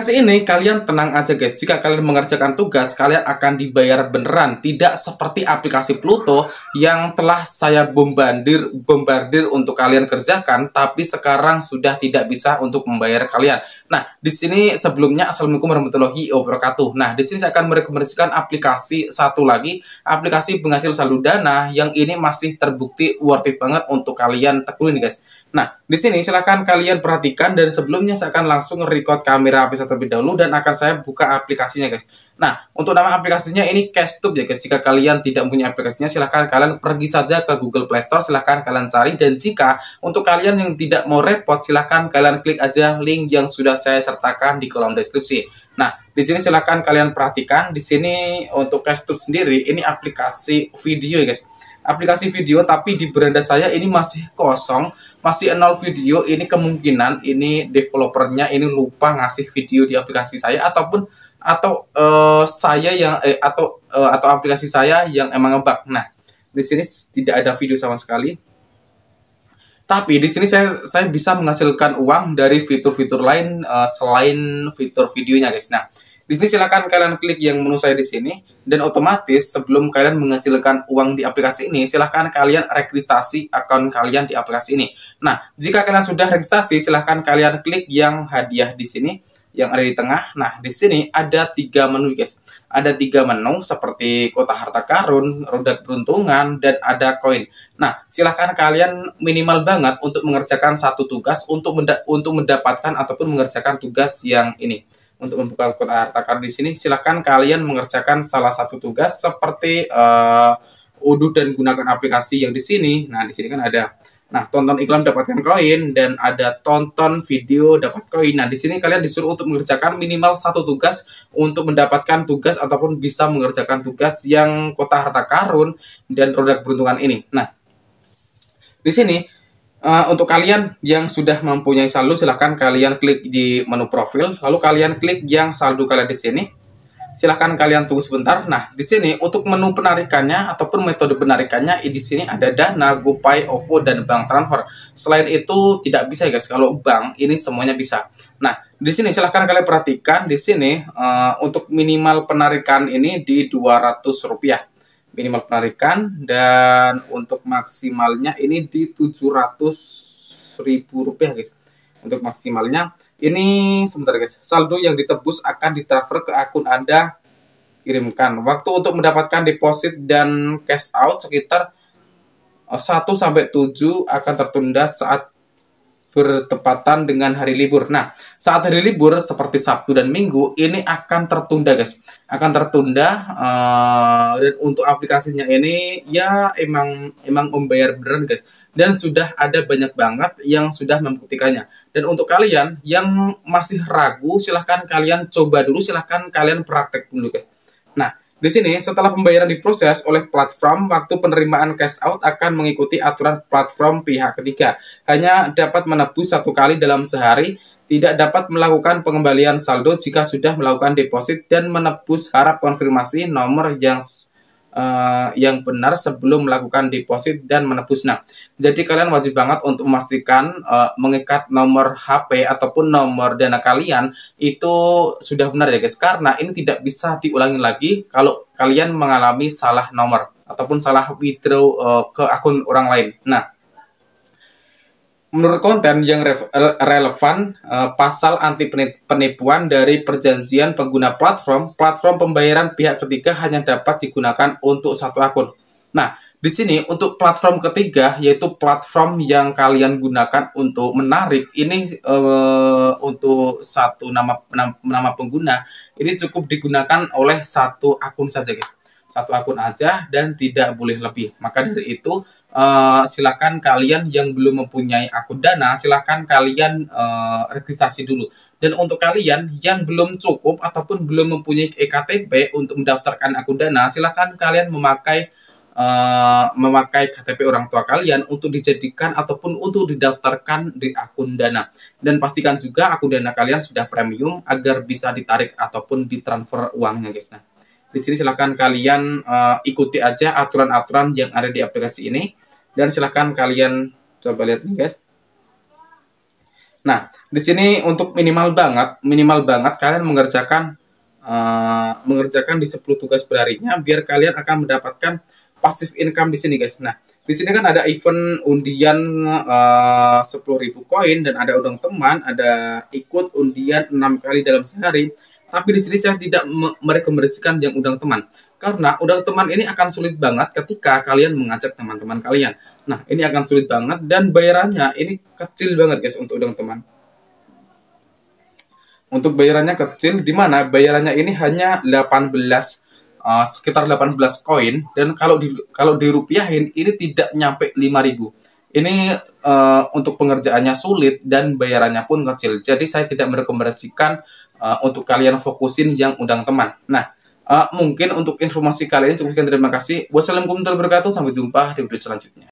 Kasih ini kalian tenang aja guys, jika kalian mengerjakan tugas, kalian akan dibayar beneran, tidak seperti aplikasi Pluto yang telah saya bombardir bombardir untuk kalian kerjakan, tapi sekarang sudah tidak bisa untuk membayar kalian. Nah, di sini sebelumnya Assalamualaikum warahmatullahi wabarakatuh. Nah, di sini saya akan merekomendasikan aplikasi satu lagi, aplikasi penghasil saldo dana yang ini masih terbukti worth it banget untuk kalian tekunin guys. Nah, di sini silahkan kalian perhatikan dan sebelumnya saya akan langsung record kamera HP saya terlebih dahulu dan akan saya buka aplikasinya guys. Nah, untuk nama aplikasinya ini Castube ya guys. Jika kalian tidak punya aplikasinya silahkan kalian pergi saja ke Google Play Store, silahkan kalian cari dan jika untuk kalian yang tidak mau repot silahkan kalian klik aja link yang sudah saya sertakan di kolom deskripsi. Nah, di sini silahkan kalian perhatikan di sini untuk Castube sendiri ini aplikasi video ya guys aplikasi video tapi di beranda saya ini masih kosong masih nol video ini kemungkinan ini developernya ini lupa ngasih video di aplikasi saya ataupun atau uh, saya yang eh, atau uh, atau aplikasi saya yang emang ngebug. Nah, di sini tidak ada video sama sekali. Tapi di sini saya saya bisa menghasilkan uang dari fitur-fitur lain uh, selain fitur videonya, guys. Nah, di sini silakan kalian klik yang menu saya di sini dan otomatis sebelum kalian menghasilkan uang di aplikasi ini, silahkan kalian registrasi akun kalian di aplikasi ini. Nah, jika kalian sudah registrasi, silahkan kalian klik yang hadiah di sini yang ada di tengah. Nah, di sini ada tiga menu guys. Ada tiga menu seperti kota harta karun, roda keberuntungan, dan ada koin. Nah, silahkan kalian minimal banget untuk mengerjakan satu tugas untuk untuk mendapatkan ataupun mengerjakan tugas yang ini untuk membuka kotak harta karun di sini, silahkan kalian mengerjakan salah satu tugas seperti uh, uduh dan gunakan aplikasi yang di sini. Nah, di sini kan ada Nah, tonton iklan dapatkan koin dan ada tonton video dapat koin. Nah, di sini kalian disuruh untuk mengerjakan minimal satu tugas untuk mendapatkan tugas ataupun bisa mengerjakan tugas yang kotak harta karun dan produk peruntungan ini. Nah, di sini Eh, untuk kalian yang sudah mempunyai saldo, silahkan kalian klik di menu profil, lalu kalian klik yang saldo kalian di sini. Silahkan kalian tunggu sebentar. Nah, di sini untuk menu penarikannya ataupun metode penarikannya eh, di sini ada Dana, GoPay, OVO, dan bank transfer. Selain itu tidak bisa ya guys, kalau bank ini semuanya bisa. Nah, di sini silahkan kalian perhatikan di sini uh, untuk minimal penarikan ini di 200 rupiah minimal penarikan dan untuk maksimalnya ini di 700 ribu rupiah guys untuk maksimalnya ini sebentar guys saldo yang ditebus akan ditransfer ke akun anda kirimkan waktu untuk mendapatkan deposit dan cash out sekitar 1 sampai 7 akan tertunda saat bertepatan dengan hari libur. Nah, saat hari libur seperti Sabtu dan Minggu ini akan tertunda, guys. Akan tertunda uh, dan untuk aplikasinya ini ya emang emang membayar beneran, guys. Dan sudah ada banyak banget yang sudah membuktikannya. Dan untuk kalian yang masih ragu, silahkan kalian coba dulu, silahkan kalian praktek dulu, guys di sini, setelah pembayaran diproses oleh platform, waktu penerimaan cash out akan mengikuti aturan platform pihak ketiga. Hanya dapat menebus satu kali dalam sehari, tidak dapat melakukan pengembalian saldo jika sudah melakukan deposit dan menebus harap konfirmasi nomor yang Eh, yang benar sebelum melakukan deposit dan menebusnya. Jadi kalian wajib banget untuk memastikan uh, mengikat nomor HP ataupun nomor dana kalian itu sudah benar ya guys karena ini tidak bisa diulangi lagi kalau kalian mengalami salah nomor ataupun salah withdraw uh, ke akun orang lain. Nah, menurut konten yang relevan uh, pasal anti penipuan dari perjanjian pengguna platform, platform pembayaran pihak ketiga hanya dapat digunakan untuk satu akun. Nah, di sini untuk platform ketiga yaitu platform yang kalian gunakan untuk menarik ini uh, untuk satu nama, nama nama pengguna ini cukup digunakan oleh satu akun saja guys. Satu akun aja dan tidak boleh lebih. Maka dari itu uh, eh, silahkan kalian yang belum mempunyai akun dana silahkan kalian uh, registrasi dulu dan untuk kalian yang belum cukup ataupun belum mempunyai ektp untuk mendaftarkan akun dana silahkan kalian memakai Uh, memakai KTP orang tua kalian untuk dijadikan ataupun untuk didaftarkan di akun Dana. Dan pastikan juga akun Dana kalian sudah premium agar bisa ditarik ataupun ditransfer uangnya guys. Nah, di sini silahkan kalian uh, ikuti aja aturan-aturan yang ada di aplikasi ini dan silahkan kalian coba lihat nih guys. Nah, di sini untuk minimal banget, minimal banget kalian mengerjakan uh, mengerjakan di 10 tugas berharinya biar kalian akan mendapatkan passive income di sini guys. Nah, di sini kan ada event undian eh, uh, 10.000 koin dan ada undang teman, ada ikut undian 6 kali dalam sehari, tapi di sini saya tidak merekomendasikan yang undang teman. Karena undang teman ini akan sulit banget ketika kalian mengajak teman-teman kalian. Nah, ini akan sulit banget dan bayarannya ini kecil banget guys untuk undang teman. Untuk bayarannya kecil, dimana bayarannya ini hanya 18 uh, eh, sekitar 18 koin dan kalau di kalau dirupiahin ini tidak nyampe 5000 ini uh, untuk pengerjaannya sulit dan bayarannya pun kecil. Jadi saya tidak merekomendasikan Eh, untuk kalian fokusin yang undang teman. Nah, uh, mungkin untuk informasi kalian cukup sekian terima kasih. Wassalamualaikum warahmatullahi wabarakatuh. Sampai jumpa di video selanjutnya.